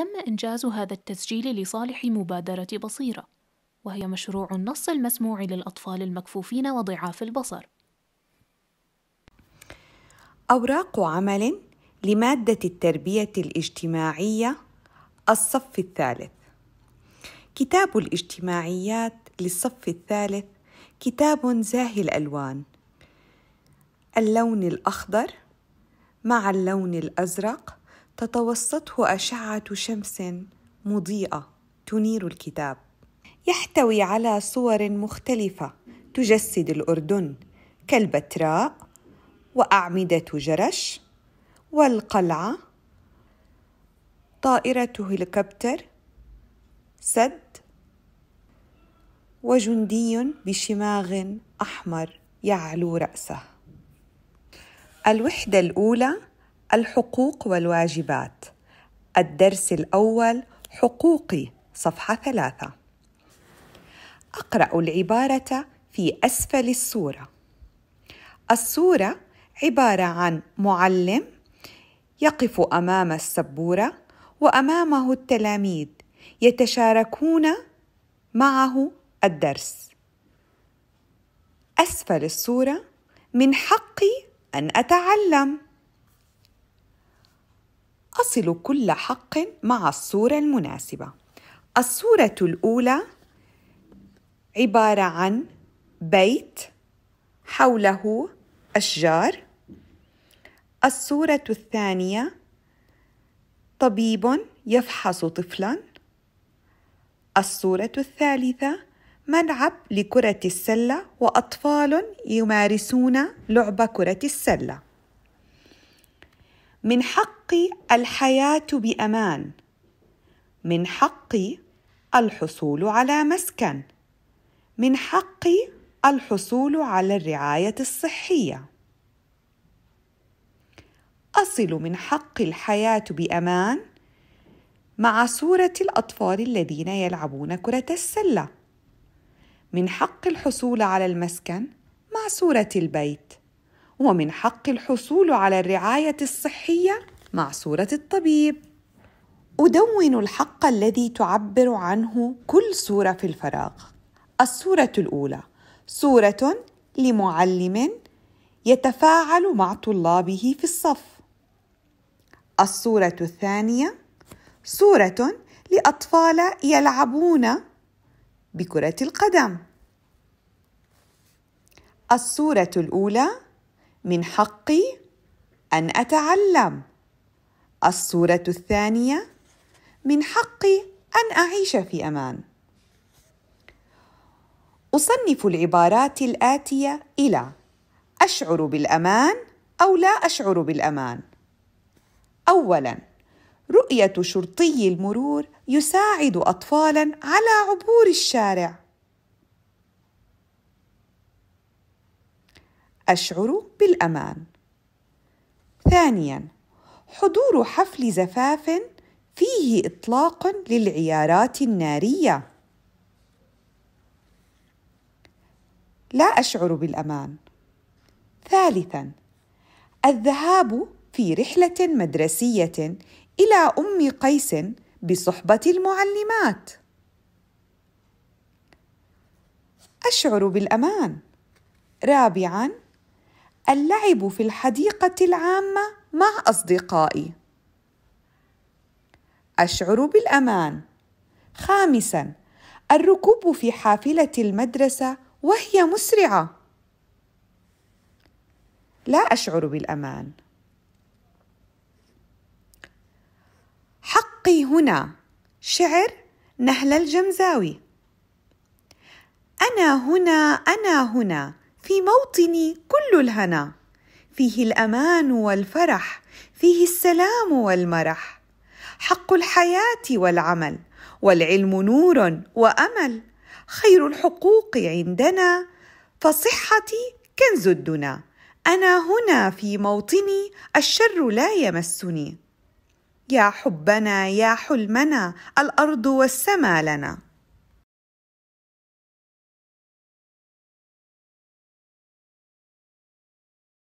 تم إنجاز هذا التسجيل لصالح مبادرة بصيرة وهي مشروع النص المسموع للأطفال المكفوفين وضعاف البصر أوراق عمل لمادة التربية الاجتماعية الصف الثالث كتاب الاجتماعيات للصف الثالث كتاب زاهي الألوان اللون الأخضر مع اللون الأزرق تتوسطه اشعه شمس مضيئه تنير الكتاب يحتوي على صور مختلفه تجسد الاردن كالبتراء واعمده جرش والقلعه طائره هليكوبتر سد وجندي بشماغ احمر يعلو راسه الوحده الاولى الحقوق والواجبات الدرس الأول حقوقي صفحة ثلاثة أقرأ العبارة في أسفل الصورة الصورة عبارة عن معلم يقف أمام السبورة وأمامه التلاميذ يتشاركون معه الدرس أسفل الصورة من حقي أن أتعلم أصل كل حق مع الصورة المناسبة الصورة الأولى عبارة عن بيت حوله أشجار الصورة الثانية طبيب يفحص طفلا الصورة الثالثة ملعب لكرة السلة وأطفال يمارسون لعب كرة السلة من حق حقي الحياه بامان من حقي الحصول على مسكن من حقي الحصول على الرعايه الصحيه اصل من حق الحياه بامان مع صوره الاطفال الذين يلعبون كره السله من حق الحصول على المسكن مع صوره البيت ومن حق الحصول على الرعايه الصحيه مع صورة الطبيب أدون الحق الذي تعبر عنه كل صورة في الفراغ الصورة الأولى صورة لمعلم يتفاعل مع طلابه في الصف الصورة الثانية صورة لأطفال يلعبون بكرة القدم الصورة الأولى من حقي أن أتعلم الصورة الثانية من حقي أن أعيش في أمان أصنف العبارات الآتية إلى أشعر بالأمان أو لا أشعر بالأمان أولاً رؤية شرطي المرور يساعد أطفالاً على عبور الشارع أشعر بالأمان ثانياً حضور حفل زفاف فيه اطلاق للعيارات الناريه لا اشعر بالامان ثالثا الذهاب في رحله مدرسيه الى ام قيس بصحبه المعلمات اشعر بالامان رابعا اللعب في الحديقة العامة مع أصدقائي. أشعر بالأمان. خامساً: الركوب في حافلة المدرسة وهي مسرعة. لا أشعر بالأمان. حقي هنا شعر نهلة الجمزاوي أنا هنا أنا هنا في موطني كل الهنا فيه الامان والفرح فيه السلام والمرح حق الحياه والعمل والعلم نور وامل خير الحقوق عندنا فصحتي كنز الدنا انا هنا في موطني الشر لا يمسني يا حبنا يا حلمنا الارض والسما لنا